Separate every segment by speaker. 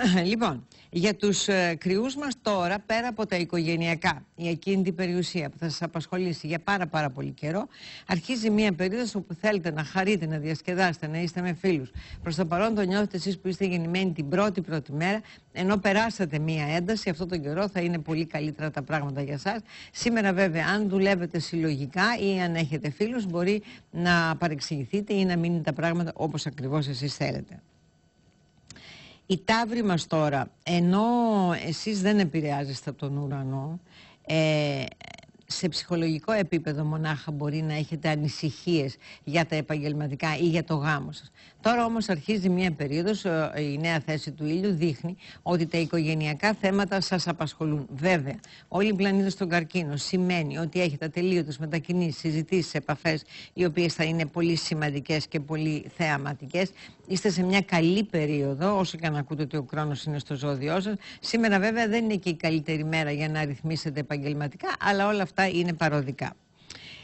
Speaker 1: Λοιπόν, για τους ε, κρυούς μας τώρα, πέρα από τα οικογενειακά, η ακίνητη περιουσία που θα σας απασχολήσει για πάρα πάρα πολύ καιρό, αρχίζει μια περίοδος όπου θέλετε να χαρείτε, να διασκεδάσετε, να είστε με φίλους. Προς το παρόν το νιώθετε εσείς που είστε γεννημένοι την πρώτη πρώτη μέρα, ενώ περάσατε μια ένταση, αυτό τον καιρό θα είναι πολύ καλύτερα τα πράγματα για σας. Σήμερα βέβαια, αν δουλεύετε συλλογικά ή αν έχετε φίλους, μπορεί να παρεξηγηθείτε ή να μείνουν τα πράγματα όπως ακριβώς εσείς θέλετε. Η τάβρη μας τώρα, ενώ εσείς δεν επηρεάζεστε από τον ουρανό, ε, σε ψυχολογικό επίπεδο μονάχα μπορεί να έχετε ανησυχίες για τα επαγγελματικά ή για το γάμο σας. Τώρα όμως αρχίζει μια περίοδος, ε, η νέα θέση του ήλιου δείχνει ότι τα οικογενειακά θέματα σας απασχολούν. Βέβαια, όλη η πλανήτη στον καρκίνο σημαίνει ότι έχετε ατελείωτες μετακινήσεις, συζητήσεις, επαφές, οι οποίες θα είναι πολύ σημαντικές και πολύ θεαματικές. Είστε σε μια καλή περίοδο, όσο και να ακούτε ότι ο χρόνο είναι στο ζώδιό σας. Σήμερα βέβαια δεν είναι και η καλύτερη μέρα για να ρυθμίσετε επαγγελματικά, αλλά όλα αυτά είναι παροδικά.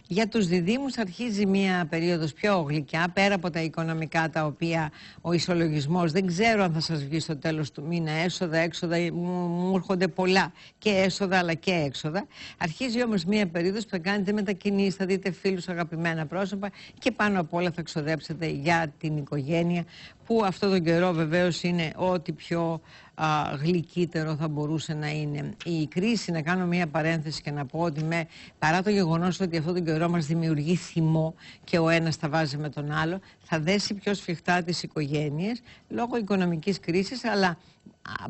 Speaker 1: Για τους διδήμους αρχίζει μια περίοδος πιο γλυκιά, πέρα από τα οικονομικά τα οποία ο ισολογισμός δεν ξέρω αν θα σας βγει στο τέλος του μήνα έσοδα, έξοδα, μου, έρχονται πολλά και έσοδα αλλά και έξοδα. Αρχίζει όμως μια περίοδος που θα κάνετε μετακινήσεις, θα δείτε φίλους αγαπημένα πρόσωπα και πάνω απ' όλα θα ξοδέψετε για την οικογένεια που αυτόν τον καιρό βεβαίως είναι ό,τι πιο α, γλυκύτερο θα μπορούσε να είναι. Η κρίση, να κάνω μία παρένθεση και να πω ότι με, παρά το γεγονός ότι αυτόν τον καιρό μας δημιουργεί θυμό και ο ένας τα βάζει με τον άλλο, θα δέσει πιο σφιχτά τις οικογένειες λόγω οικονομικής κρίσης αλλά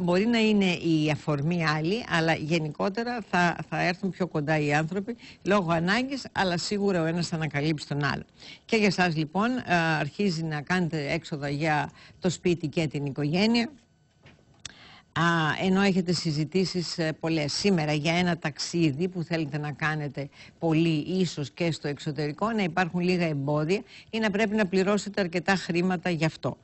Speaker 1: μπορεί να είναι η αφορμή άλλη, αλλά γενικότερα θα, θα έρθουν πιο κοντά οι άνθρωποι λόγω ανάγκης, αλλά σίγουρα ο ένας θα ανακαλύψει τον άλλο. Και για σας λοιπόν αρχίζει να κάνετε έξοδα για το σπίτι και την οικογένεια. Α, ενώ έχετε συζητήσεις ε, πολλές σήμερα για ένα ταξίδι που θέλετε να κάνετε πολύ ίσως και στο εξωτερικό να υπάρχουν λίγα εμπόδια ή να πρέπει να πληρώσετε αρκετά χρήματα γι' αυτό.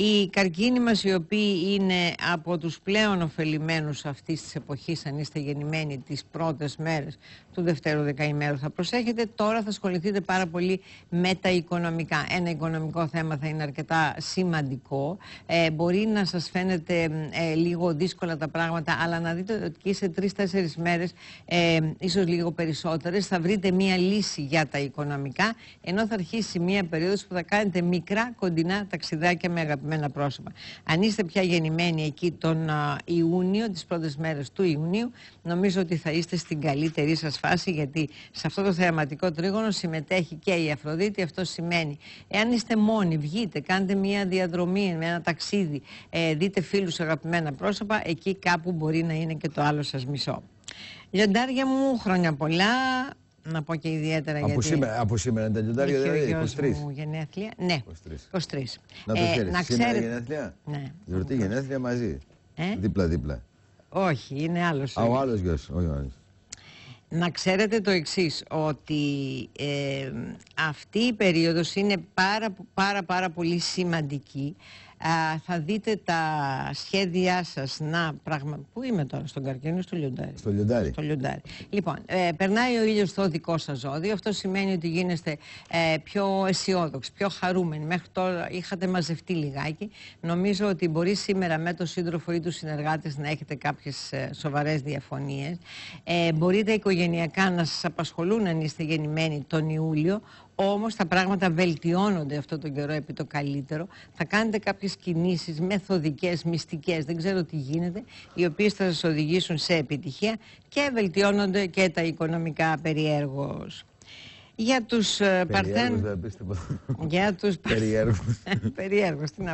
Speaker 1: Οι καρκίνοι μας οι οποίοι είναι από τους πλέον ωφελημένους αυτής της εποχής αν είστε γεννημένοι τις πρώτες μέρες του δευτέρου δεκαημέρου θα προσέχετε τώρα θα ασχοληθείτε πάρα πολύ με τα οικονομικά. Ένα οικονομικό θέμα θα είναι αρκετά σημαντικό. Ε, μπορεί να σας φαίνεται ε, λίγο δύσκολα τα πράγματα αλλά να δείτε ότι και σε τρεις-τέσσερις μέρες ε, ίσως λίγο περισσότερες θα βρείτε μία λύση για τα οικονομικά ενώ θα αρχίσει μία περίοδος που θα κάνετε μικρά κοντινά ταξιδάκια με αγαπημένα συγκεκριμένα πρόσωπα. Αν είστε πια γεννημένοι εκεί τον Ιούνιο, τις πρώτες μέρες του Ιουνίου, νομίζω ότι θα είστε στην καλύτερη σας φάση, γιατί σε αυτό το θεαματικό τρίγωνο συμμετέχει και η Αφροδίτη. Αυτό σημαίνει, εάν είστε μόνοι, βγείτε, κάντε μια διαδρομή, ένα ταξίδι, ε, δείτε φίλους αγαπημένα πρόσωπα, εκεί κάπου μπορεί να είναι και το άλλο σας μισό. Λιοντάρια μου, χρόνια πολλά, να πω και ιδιαίτερα από γιατί... Σήμερα, από σήμερα είναι τα λιοντάρια, δεν είναι 23. Μου γενέθλια. Ναι, 23. 23. Να το ε, ξέρεις. Να σήμερα ξέρετε... γενέθλια. Ναι. Γιορτή ναι. γενέθλια Ε? μαζί. Δίπλα-δίπλα. Όχι, είναι άλλος. Α, ο άλλος γιος. όχι ο άλλος. Να ξέρετε το εξής, ότι ε, αυτή η περίοδος είναι πάρα, πάρα, πάρα πολύ σημαντική θα δείτε τα σχέδιά σας να πραγμα... Πού είμαι τώρα, στον καρκίνο στο λιοντάρι. Στο λιοντάρι. Στο λιοντάρι. Λοιπόν, ε, περνάει ο ήλιος στο δικό σας ζώδιο. Αυτό σημαίνει ότι γίνεστε ε, πιο αισιόδοξοι, πιο χαρούμενοι. Μέχρι τώρα είχατε μαζευτεί λιγάκι. Νομίζω ότι μπορεί σήμερα με το σύντροφο ή τους συνεργάτες να έχετε κάποιες σοβαρέ ε, σοβαρές διαφωνίες. Ε, μπορείτε οικογενειακά να σας απασχολούν αν είστε γεννημένοι τον Ιούλιο. Όμως τα πράγματα βελτιώνονται αυτό τον καιρό επί το καλύτερο. Θα κάνετε κάποιες κινήσεις μεθοδικές, μυστικές, δεν ξέρω τι γίνεται, οι οποίες θα σας οδηγήσουν σε επιτυχία και βελτιώνονται και τα οικονομικά περιέργως. Για τους ε, Παρθένου... Παρθένους... Για τους Περιέργους. τι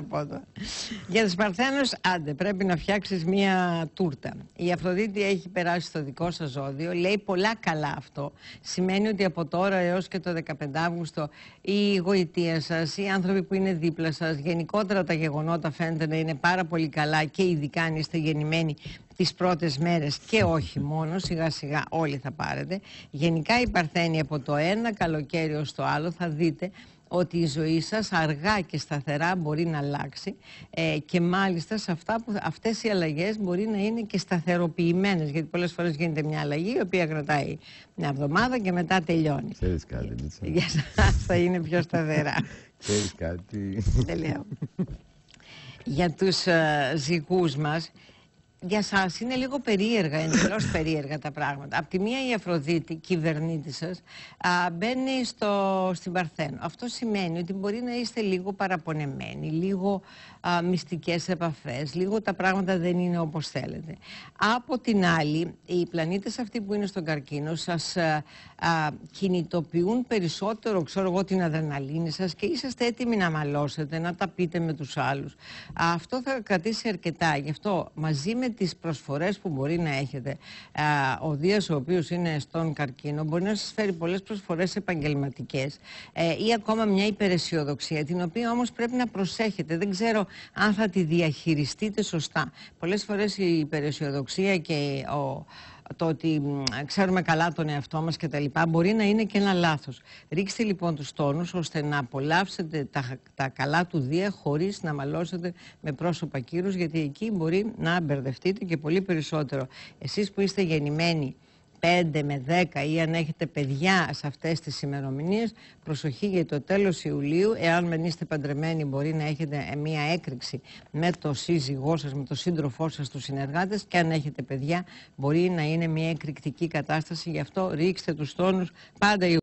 Speaker 1: Για τους άντε, πρέπει να φτιάξεις μία τούρτα. Η Αφροδίτη έχει περάσει στο δικό σας ζώδιο, λέει πολλά καλά αυτό. Σημαίνει ότι από τώρα έως και το 15 Αύγουστο η γοητεία σας, οι άνθρωποι που είναι δίπλα σας, γενικότερα τα γεγονότα φαίνεται να είναι πάρα πολύ καλά και ειδικά αν είστε γεννημένοι τις πρώτες μέρες και όχι μόνο, σιγά σιγά όλοι θα πάρετε. Γενικά η Παρθένη από το ένα καλοκαίρι ως το άλλο θα δείτε ότι η ζωή σας αργά και σταθερά μπορεί να αλλάξει ε, και μάλιστα σε αυτά που, αυτές οι αλλαγές μπορεί να είναι και σταθεροποιημένες γιατί πολλές φορές γίνεται μια αλλαγή η οποία κρατάει μια εβδομάδα και μετά τελειώνει. Ξέρεις κάτι, Μίτσα. Για σας θα είναι πιο σταθερά. Ξέρεις κάτι. λέω. Για τους ε, ζυγούς μας για εσά είναι λίγο περίεργα, εντελώς περίεργα τα πράγματα. Απ' τη μία η Αφροδίτη, κυβερνήτη σας, μπαίνει στο, στην Παρθένο. Αυτό σημαίνει ότι μπορεί να είστε λίγο παραπονεμένοι, λίγο μυστικές επαφές, λίγο τα πράγματα δεν είναι όπως θέλετε. Από την άλλη, οι πλανήτες αυτοί που είναι στον καρκίνο σας κινητοποιούν περισσότερο, ξέρω εγώ, την αδρεναλίνη σας και είσαστε έτοιμοι να μαλώσετε, να τα πείτε με τους άλλους. αυτό θα κρατήσει αρκετά. Γι' αυτό μαζί με τις προσφορές που μπορεί να έχετε. Ο Δίας, ο οποίος είναι στον καρκίνο, μπορεί να σας φέρει πολλές προσφορές επαγγελματικές ε, ή ακόμα μια υπεραισιοδοξία, την οποία όμως πρέπει να προσέχετε. Δεν ξέρω αν θα τη διαχειριστείτε σωστά. Πολλές φορές η υπεραισιοδοξία και ο το ότι ξέρουμε καλά τον εαυτό μας και τα λοιπά, μπορεί να είναι και ένα λάθος. Ρίξτε λοιπόν τους τόνους ώστε να απολαύσετε τα, καλά του Δία χωρίς να μαλώσετε με πρόσωπα κύρους γιατί εκεί μπορεί να μπερδευτείτε και πολύ περισσότερο. Εσείς που είστε γεννημένοι 5 με 10 ή αν έχετε παιδιά σε αυτές τις ημερομηνίες, προσοχή για το τέλος Ιουλίου, εάν δεν είστε παντρεμένοι μπορεί να έχετε ε, μια έκρηξη με το σύζυγό σας, με το σύντροφό σας, τους συνεργάτες και αν έχετε παιδιά μπορεί να είναι μια εκρηκτική κατάσταση, γι' αυτό ρίξτε τους τόνους πάντα